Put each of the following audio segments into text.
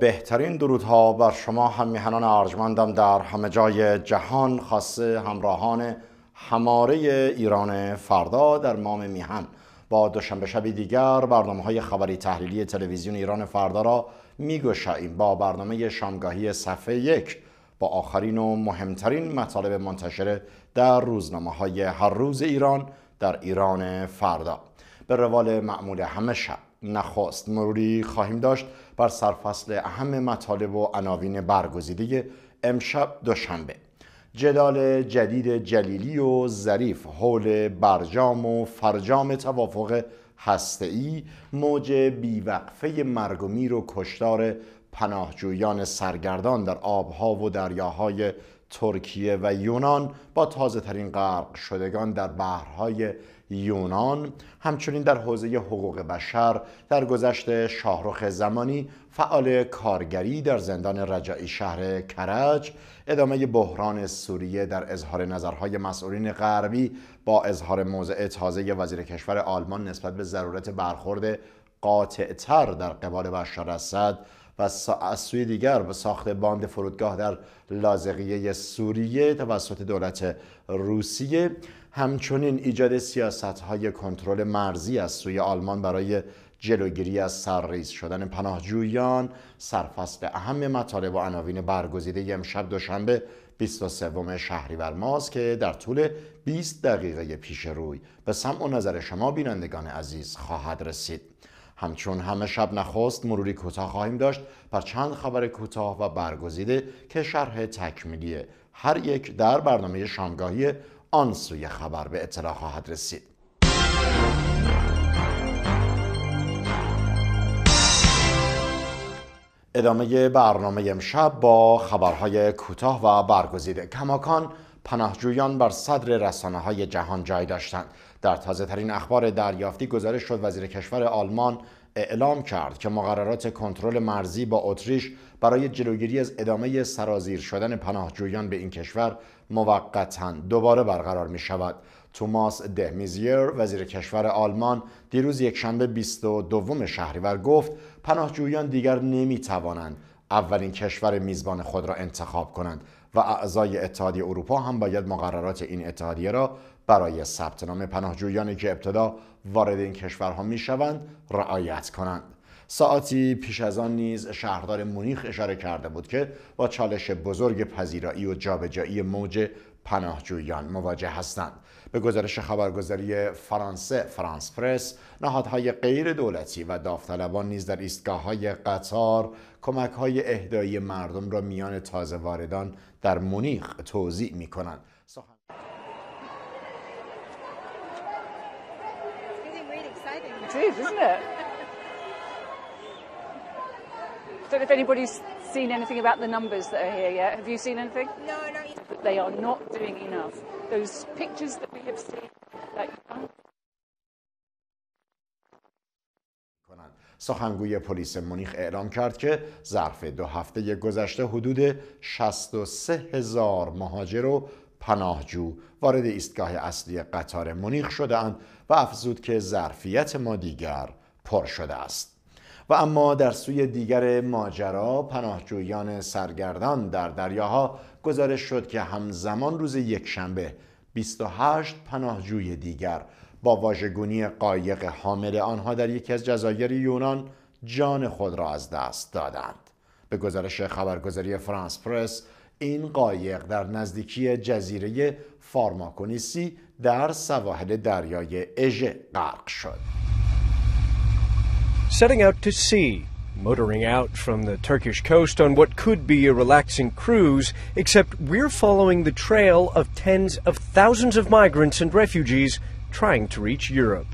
بهترین درودها بر شما هم میهنان ارجمندم در همه جای جهان خاصه همراهان هماره ایران فردا در مام میهن با دوشنبه شبی دیگر برنامه های خبری تحلیلی تلویزیون ایران فردا را میگشاییم با برنامه شامگاهی صفحه یک با آخرین و مهمترین مطالب منتشره در روزنامه های هر روز ایران در ایران فردا به روال معمول همه شب نخواست مروری خواهیم داشت بر سرفصل اهم مطالب و عناوین برگزیده امشب دوشنبه جدال جدید جلیلی و ظریف حول برجام و فرجام توافق هسته‌ای موج بیوقفه مرگ و کشتار پناهجویان سرگردان در آبها و دریاهای ترکیه و یونان با تازه ترین غرق شدگان در بحرهای یونان همچنین در حوزه حقوق بشر در گذشت شاهرخ زمانی فعال کارگری در زندان رجعی شهر کرج ادامه بحران سوریه در اظهار نظرهای مسئولین غربی با اظهار موضع تازه وزیر کشور آلمان نسبت به ضرورت برخورد قاطعتر در قبال بشار اسد و از سوی دیگر به ساخت باند فرودگاه در لازقیه سوریه توسط دولت روسیه همچنین ایجاد سیاست های کنترل مرزی از سوی آلمان برای جلوگیری از سرریز شدن پناهجویان سرفصل اهم مطالب و عناوین برگزیده امشب دوشنبه 23 شهریور ماست که در طول 20 دقیقه پیش روی به سمع و نظر شما بینندگان عزیز خواهد رسید همچون همه شب نخست مروری کوتاه خواهیم داشت بر چند خبر کوتاه و برگزیده که شرح تکمیلی هر یک در برنامه شامگاهی آن سوی خبر به اطلاع خواهد رسید ادامه برنامه امشب با خبرهای کوتاه و برگزیده کماکان پناهجویان بر صدر رسانه های جهان جای داشتند در تازه ترین اخبار دریافتی گزارش شد وزیر کشور آلمان اعلام کرد که مقررات کنترل مرزی با اتریش برای جلوگیری از ادامه سرازیر شدن پناهجویان به این کشور موقتا دوباره برقرار می شود. توماس دهمیزیر وزیر کشور آلمان دیروز یک شنبه 22 شهریور گفت پناهجویان دیگر نمی توانند اولین کشور میزبان خود را انتخاب کنند و اعضای اتحادیه اروپا هم باید مقررات این اتحادیه را برای ثبت نام پناهجویانی که ابتدا وارد این کشورها می شوند رعایت کنند. ساعتی پیش از آن نیز شهردار مونیخ اشاره کرده بود که با چالش بزرگ پذیرایی و جابجایی موج پناهجویان مواجه هستند. به گزارش خبرگزاری فرانسه فرانس پرس نهادهای غیر دولتی و داوطلبان نیز در ایستگاه های قطار کمک های اهدایی مردم را میان تازه واردان در مونیخ توضیح می کنند. It did, isn't it? I don't know if anybody's seen anything about the numbers that are here yet. Have you seen anything? No, no. But they are not doing enough. Those pictures that we have seen, like. سخنگوی پلیس مونیخ اعلام کرد که ظرف دو هفته گذشته حدود 63 هزار مهاجر و پناهجو وارد ایستگاه اصلی قطار مونیخ شدند و افزود که ظرفیت ما دیگر پر شده است و اما در سوی دیگر ماجرا پناهجویان سرگردان در دریاها گزارش شد که همزمان روز یکشنبه 28 پناهجوی دیگر با واژگونی قایق حامل آنها در یکی از جزایر یونان جان خود را از دست دادند به گزارش خبرگزاری فرانس پرس این قایق در نزدیکی جزیره فارماکونیسی در سواحل دریای اژه غرق شد. Setting out to sea, motoring out from the Turkish coast on what could be a relaxing cruise, except we're following the trail of tens of thousands of migrants and refugees trying to reach Europe.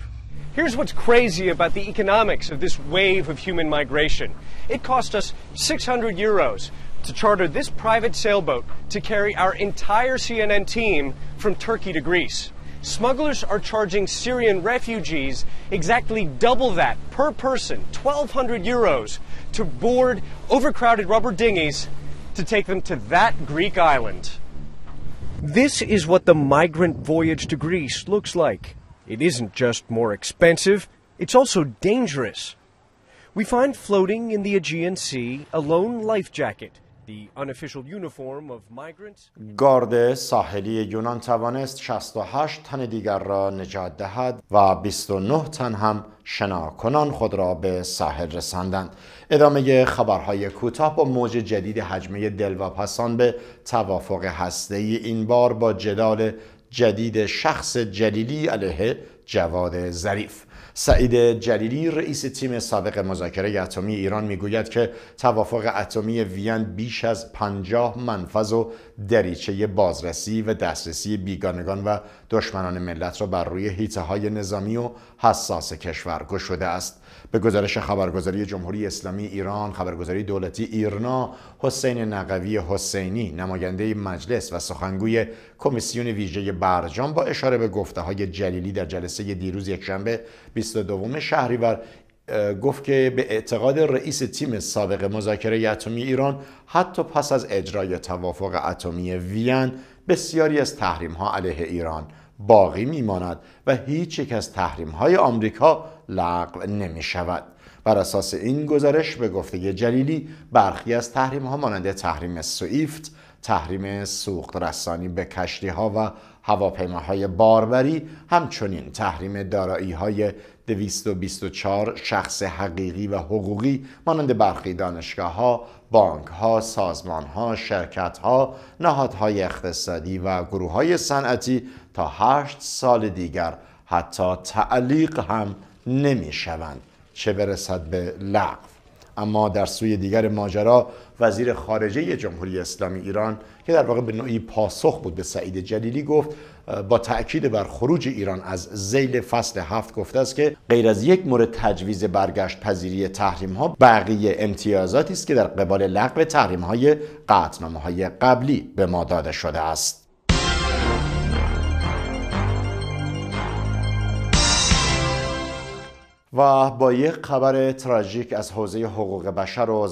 Here's what's crazy about the economics of this wave of human migration. It cost us 600 euros, to charter this private sailboat to carry our entire CNN team from Turkey to Greece. Smugglers are charging Syrian refugees exactly double that per person, 1,200 euros, to board overcrowded rubber dinghies to take them to that Greek island. This is what the migrant voyage to Greece looks like. It isn't just more expensive, it's also dangerous. We find floating in the Aegean Sea a lone life jacket گارد ساحلی یونان توانست 68 تن دیگر را نجات دهد و 29 تن هم شناکنان خود را به ساحل رساندند ادامه خبرهای کوتاه با موج جدید حجمه دل و به توافق هسته این بار با جدال جدید شخص جلیلی علیه جواد ظریف سعید جلیلی رئیس تیم سابق مذاکره اتمی ایران میگوید که توافق اتمی وین بیش از 50 منفذ و دریچه بازرسی و دسترسی بیگانگان و دشمنان ملت را بر روی حیطه های نظامی و حساس کشور گشوده است به گزارش خبرگزاری جمهوری اسلامی ایران خبرگزاری دولتی ایرنا حسین نقوی حسینی نماینده مجلس و سخنگوی کمیسیون ویژه برجام با اشاره به گفته های جلیلی در جلسه دیروز یکشنبه 22 شهریور گفت که به اعتقاد رئیس تیم سابق مذاکره اتمی ایران حتی پس از اجرای توافق اتمی وین بسیاری از تحریم ها علیه ایران باقی میماند و هیچ یک از تحریم های آمریکا لغو نمی شود بر اساس این گزارش به گفته جلیلی برخی از تحریم ها مانند تحریم سویفت تحریم سوخت رسانی به کشتی ها و هواپیماهای باربری همچنین تحریم دارایی های 224 شخص حقیقی و حقوقی مانند برخی دانشگاه ها، بانک ها، سازمان ها، شرکت ها، نهادهای اقتصادی و گروه های صنعتی تا هشت سال دیگر حتی تعلیق هم نمی شوند چه برسد به لغو اما در سوی دیگر ماجرا وزیر خارجه جمهوری اسلامی ایران که در واقع به نوعی پاسخ بود به سعید جلیلی گفت با تاکید بر خروج ایران از زیل فصل هفت گفته است که غیر از یک مورد تجویز برگشت پذیری تحریم ها بقیه امتیازاتی است که در قبال لغو تحریم های قطنامه های قبلی به ما داده شده است و با یک خبر تراژیک از حوزه حقوق بشر و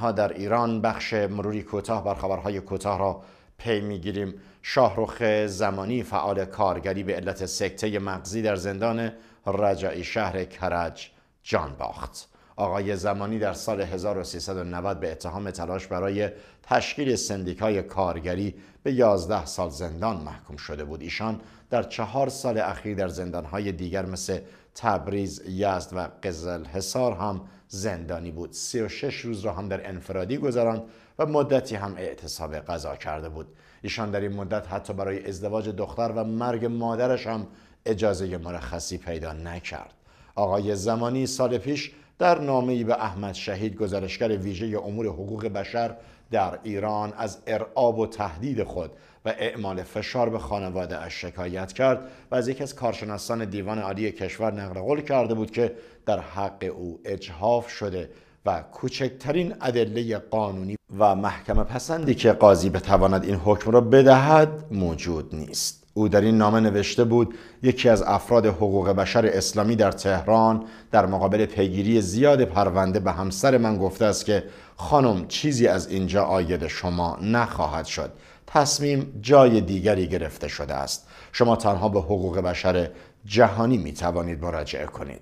ها در ایران بخش مروری کوتاه بر خبرهای کوتاه را پی میگیریم شاهروخ زمانی فعال کارگری به علت سکته مغزی در زندان رجایی شهر کرج جان باخت آقای زمانی در سال 1390 به اتهام تلاش برای تشکیل سندیکای کارگری به 11 سال زندان محکوم شده بود ایشان در چهار سال اخیر در زندانهای دیگر مثل تبریز، یزد و قزل حصار هم زندانی بود 36 روز را هم در انفرادی گذراند و مدتی هم اعتصاب قضا کرده بود ایشان در این مدت حتی برای ازدواج دختر و مرگ مادرش هم اجازه مرخصی پیدا نکرد آقای زمانی سال پیش در نامه‌ای به احمد شهید گزارشگر ویژه امور حقوق بشر در ایران از ارعاب و تهدید خود و اعمال فشار به خانواده اش شکایت کرد و از یکی از کارشناسان دیوان عالی کشور نقل قول کرده بود که در حق او اجهاف شده و کوچکترین ادله قانونی و محکمه پسندی که قاضی بتواند این حکم را بدهد موجود نیست او در این نامه نوشته بود یکی از افراد حقوق بشر اسلامی در تهران در مقابل پیگیری زیاد پرونده به همسر من گفته است که خانم چیزی از اینجا آید شما نخواهد شد تصمیم جای دیگری گرفته شده است شما تنها به حقوق بشر جهانی می توانید مراجعه کنید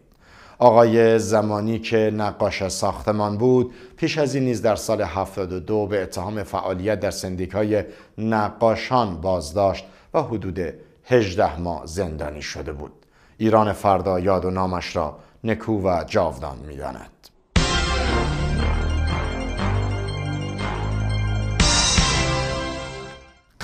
آقای زمانی که نقاش ساختمان بود پیش از این نیز در سال 72 به اتهام فعالیت در سندیکای نقاشان بازداشت و حدود 18 ماه زندانی شده بود ایران فردا یاد و نامش را نکو و جاودان میداند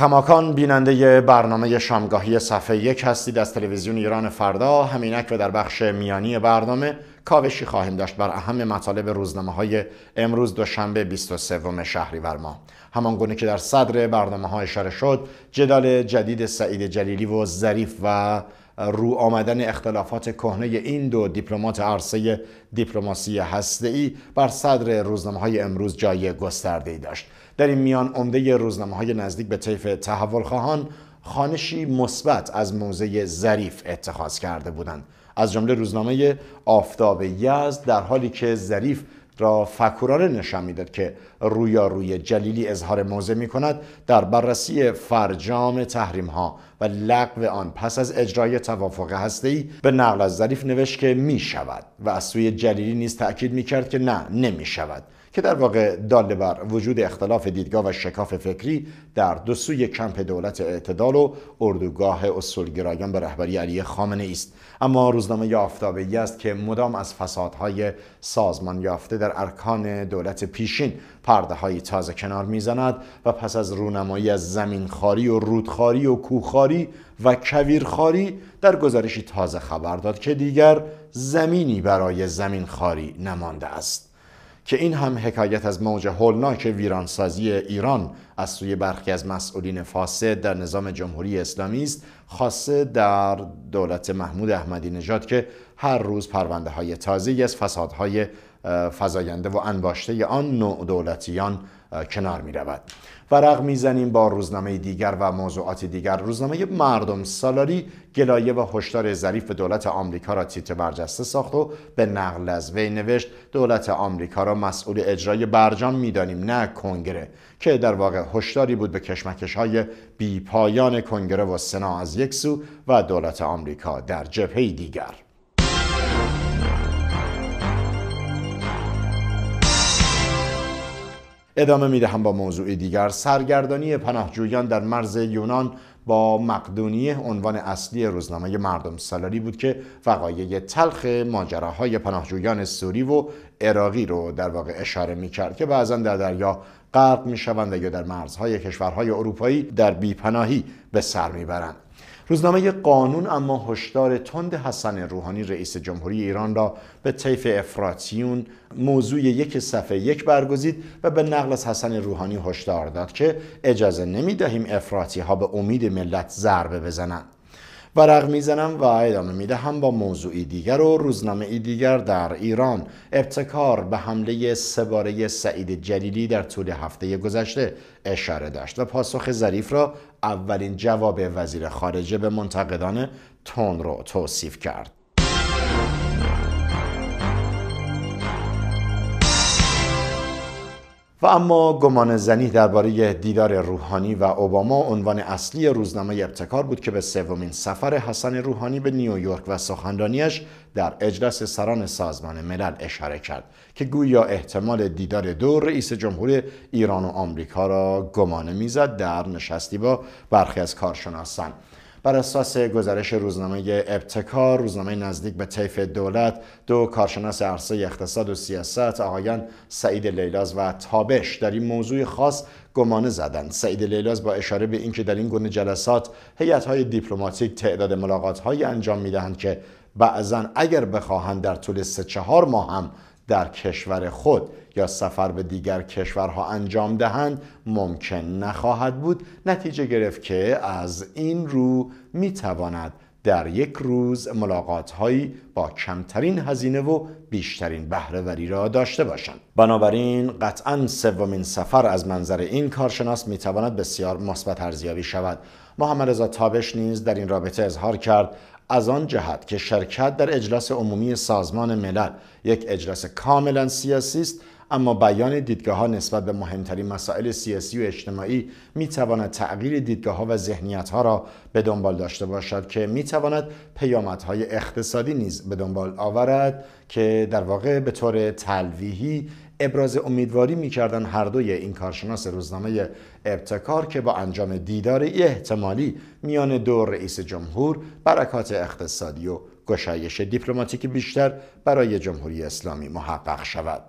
کماکان بیننده برنامه شامگاهی صفحه یک هستید از تلویزیون ایران فردا همینک و در بخش میانی برنامه کاوشی خواهیم داشت بر اهم مطالب روزنامه های امروز دوشنبه 23 شهری ماه همان گونه که در صدر برنامه ها اشاره شد جدال جدید سعید جلیلی و ظریف و رو آمدن اختلافات کهنه این دو دیپلمات عرصه دیپلماسی ای بر صدر روزنامه های امروز جای گسترده ای داشت در این میان عمده روزنامه های نزدیک به طیف تحول خواهان خانشی مثبت از موزه ظریف اتخاذ کرده بودند از جمله روزنامه آفتاب یزد در حالی که ظریف را فکوراره نشان میداد که روی جلیلی اظهار موضع می کند در بررسی فرجام تحریم ها و لغو آن پس از اجرای توافق ای به نقل از ظریف نوشت که می شود و از سوی جلیلی نیز تاکید می کرد که نه نمی شود که در واقع دال بر وجود اختلاف دیدگاه و شکاف فکری در دو سوی کمپ دولت اعتدال و اردوگاه اصولگرایان به رهبری علی خامنه است اما روزنامه آفتابه ای است که مدام از فسادهای سازمان یافته در ارکان دولت پیشین پرده های تازه کنار میزند و پس از رونمایی از خاری و رودخاری و کوخاری و کویرخاری در گزارشی تازه خبر داد که دیگر زمینی برای خاری نمانده است که این هم حکایت از موج هولناک ویرانسازی ایران از سوی برخی از مسئولین فاسد در نظام جمهوری اسلامی است خاصه در دولت محمود احمدی نژاد که هر روز پرونده های تازه از فسادهای فزاینده و انباشته آن نوع دولتیان کنار می رود ورق میزنیم با روزنامه دیگر و موضوعات دیگر روزنامه مردم سالاری گلایه و هشدار ظریف دولت آمریکا را تیت برجسته ساخت و به نقل از وی نوشت دولت آمریکا را مسئول اجرای برجام میدانیم نه کنگره که در واقع هشداری بود به کشمکش های بیپایان کنگره و سنا از یک سو و دولت آمریکا در جبهه دیگر ادامه میده هم با موضوع دیگر سرگردانی پناهجویان در مرز یونان با مقدونیه عنوان اصلی روزنامه مردم سالاری بود که وقایع تلخ ماجراهای پناهجویان سوری و عراقی رو در واقع اشاره می کرد که بعضا در دریا غرق می شوند یا در مرزهای کشورهای اروپایی در بیپناهی به سر می برند. روزنامه قانون اما هشدار تند حسن روحانی رئیس جمهوری ایران را به طیف افراتیون موضوع یک صفحه یک برگزید و به نقل از حسن روحانی هشدار داد که اجازه نمی دهیم افراتی ها به امید ملت ضربه بزنند ورق میزنم و ادامه میدهم با موضوعی دیگر و روزنامه دیگر در ایران ابتکار به حمله سباره سعید جلیلی در طول هفته گذشته اشاره داشت و پاسخ ظریف را اولین جواب وزیر خارجه به منتقدان تون رو توصیف کرد و اما گمان زنی درباره دیدار روحانی و اوباما عنوان اصلی روزنامه ابتکار بود که به سومین سفر حسن روحانی به نیویورک و سخنرانیش در اجلاس سران سازمان ملل اشاره کرد که گویا احتمال دیدار دو رئیس جمهور ایران و آمریکا را گمانه میزد در نشستی با برخی از کارشناسان بر اساس گزارش روزنامه ابتکار روزنامه نزدیک به طیف دولت دو کارشناس عرصه اقتصاد و سیاست آقایان سعید لیلاز و تابش در این موضوع خاص گمانه زدند سعید لیلاز با اشاره به اینکه در این گونه جلسات های دیپلماتیک تعداد هایی انجام میدهند که بعضا اگر بخواهند در طول سه چهار ماه هم در کشور خود یا سفر به دیگر کشورها انجام دهند ممکن نخواهد بود نتیجه گرفت که از این رو می تواند در یک روز ملاقات هایی با کمترین هزینه و بیشترین بهرهوری را داشته باشند بنابراین قطعا سومین سفر از منظر این کارشناس میتواند بسیار مثبت ارزیابی شود محمد رضا تابش نیز در این رابطه اظهار کرد از آن جهت که شرکت در اجلاس عمومی سازمان ملل یک اجلاس کاملا سیاسی است اما بیان دیدگاه ها نسبت به مهمترین مسائل سیاسی و اجتماعی می تواند تغییر دیدگاه ها و ذهنیت ها را به دنبال داشته باشد که می تواند پیامدهای اقتصادی نیز به دنبال آورد که در واقع به طور تلویحی ابراز امیدواری میکردن هر دوی این کارشناس روزنامه ابتکار که با انجام دیدار احتمالی میان دو رئیس جمهور برکات اقتصادی و گشایش دیپلماتیک بیشتر برای جمهوری اسلامی محقق شود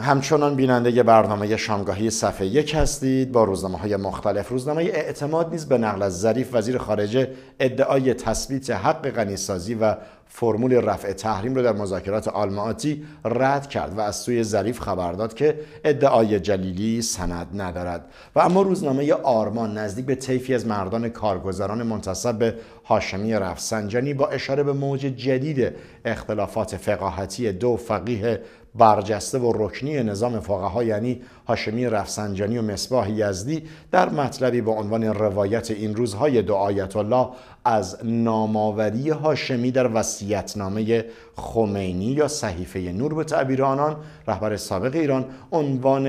همچنان بیننده برنامه شامگاهی صفحه یک هستید با روزنامه های مختلف روزنامه اعتماد نیز به نقل از ظریف وزیر خارجه ادعای تثبیت حق غنیسازی و فرمول رفع تحریم را در مذاکرات آلماتی رد کرد و از سوی ظریف خبر داد که ادعای جلیلی سند ندارد و اما روزنامه آرمان نزدیک به طیفی از مردان کارگزاران منتصب به هاشمی رفسنجانی با اشاره به موج جدید اختلافات فقاهتی دو فقیه برجسته و رکنی نظام فقها یعنی هاشمی رفسنجانی و مصباح یزدی در مطلبی به عنوان روایت این روزهای دعایت الله از ناماوری هاشمی در وسیعتنامه خمینی یا صحیفه نور به تعبیر آنان رهبر سابق ایران عنوان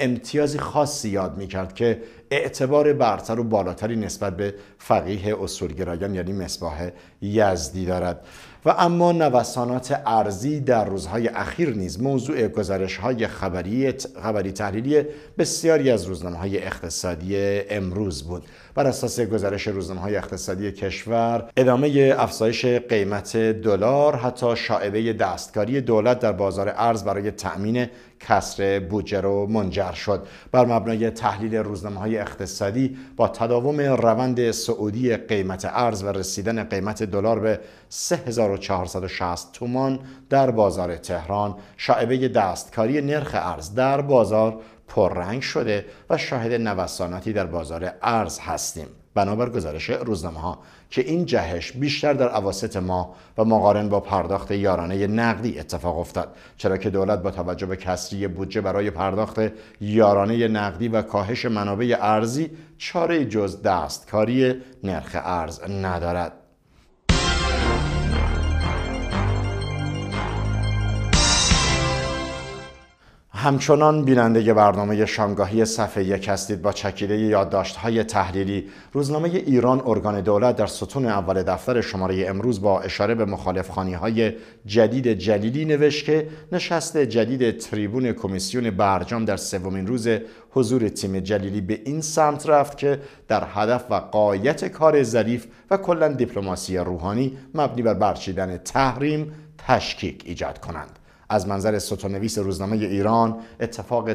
امتیازی خاصی یاد میکرد که اعتبار برتر و بالاتری نسبت به فقیه اصولگرایان یعنی مصباح یزدی دارد و اما نوسانات ارزی در روزهای اخیر نیز موضوع گزارش های خبری, خبری تحلیلی بسیاری از روزنامه های اقتصادی امروز بود بر اساس گزارش روزنامه های اقتصادی کشور ادامه افزایش قیمت دلار حتی شاعبه دستکاری دولت در بازار ارز برای تأمین کسر بودجه رو منجر شد بر مبنای تحلیل روزنامه های اقتصادی با تداوم روند سعودی قیمت ارز و رسیدن قیمت دلار به 3460 تومان در بازار تهران شاعبه دستکاری نرخ ارز در بازار پررنگ شده و شاهد نوساناتی در بازار ارز هستیم بنابر گزارش روزنامه ها که این جهش بیشتر در اواسط ماه و مقارن با پرداخت یارانه نقدی اتفاق افتاد چرا که دولت با توجه به کسری بودجه برای پرداخت یارانه نقدی و کاهش منابع ارزی چاره جز دستکاری نرخ ارز ندارد همچنان بیننده برنامه شامگاهی صفحه یک هستید با چکیده یادداشت های تحلیلی روزنامه ایران ارگان دولت در ستون اول دفتر شماره امروز با اشاره به مخالف های جدید جلیلی نوشت که نشست جدید تریبون کمیسیون برجام در سومین روز حضور تیم جلیلی به این سمت رفت که در هدف و قایت کار ظریف و کلا دیپلماسی روحانی مبنی بر برچیدن تحریم تشکیک ایجاد کنند از منظر ستونویس روزنامه ایران اتفاق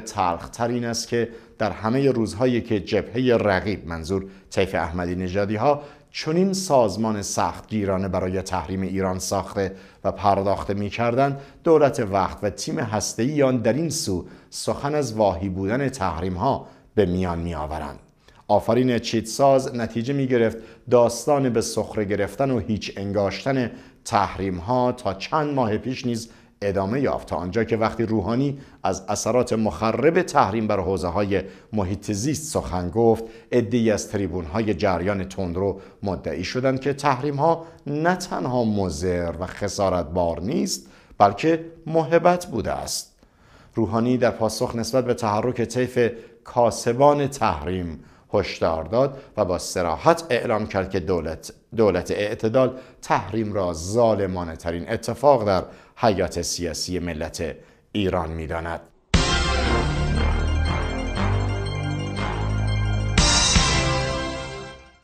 این است که در همه روزهایی که جبهه رقیب منظور طیف احمدی نژادی ها چنین سازمان سخت گیرانه برای تحریم ایران ساخته و پرداخته می کردن دولت وقت و تیم هستهی آن در این سو سخن از واهی بودن تحریم ها به میان می آفرین چیتساز نتیجه می گرفت داستان به سخره گرفتن و هیچ انگاشتن تحریم ها تا چند ماه پیش نیز ادامه یافت تا آنجا که وقتی روحانی از اثرات مخرب تحریم بر حوزه های محیط زیست سخن گفت عدهای از تریبون های جریان تندرو مدعی شدند که تحریم ها نه تنها مضر و خسارت بار نیست بلکه محبت بوده است روحانی در پاسخ نسبت به تحرک طیف کاسبان تحریم هشدار داد و با سراحت اعلام کرد که دولت, دولت اعتدال تحریم را ظالمانه ترین اتفاق در حیات سیاسی ملت ایران میداند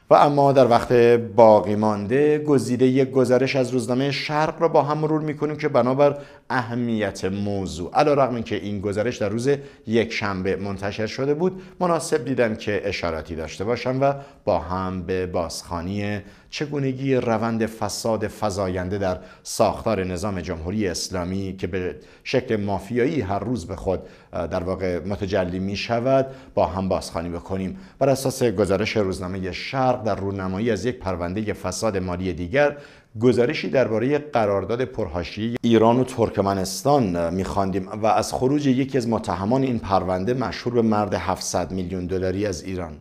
و اما در وقت باقی مانده گزیده یک گزارش از روزنامه شرق را با هم مرور میکنیم که بنابر اهمیت موضوع علا رقم که این گزارش در روز یک شنبه منتشر شده بود مناسب دیدم که اشاراتی داشته باشم و با هم به بازخانی چگونگی روند فساد فزاینده در ساختار نظام جمهوری اسلامی که به شکل مافیایی هر روز به خود در واقع متجلی می شود با هم بازخوانی بکنیم بر اساس گزارش روزنامه شرق در رونمایی از یک پرونده فساد مالی دیگر گزارشی درباره قرارداد پرهاشی ایران و ترکمنستان میخواندیم و از خروج یکی از متهمان این پرونده مشهور به مرد 700 میلیون دلاری از ایران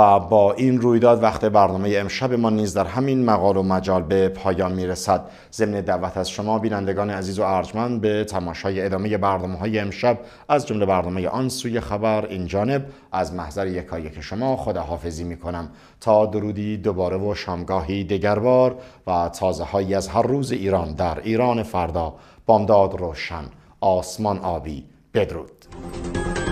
و با این رویداد وقت برنامه امشب ما نیز در همین مقال و مجال به پایان میرسد ضمن دعوت از شما بینندگان عزیز و ارجمند به تماشای ادامه برنامه های امشب از جمله برنامه آن سوی خبر این جانب از محضر یکایک شما خداحافظی میکنم تا درودی دوباره و شامگاهی دگربار و تازه هایی از هر روز ایران در ایران فردا بامداد روشن آسمان آبی بدرود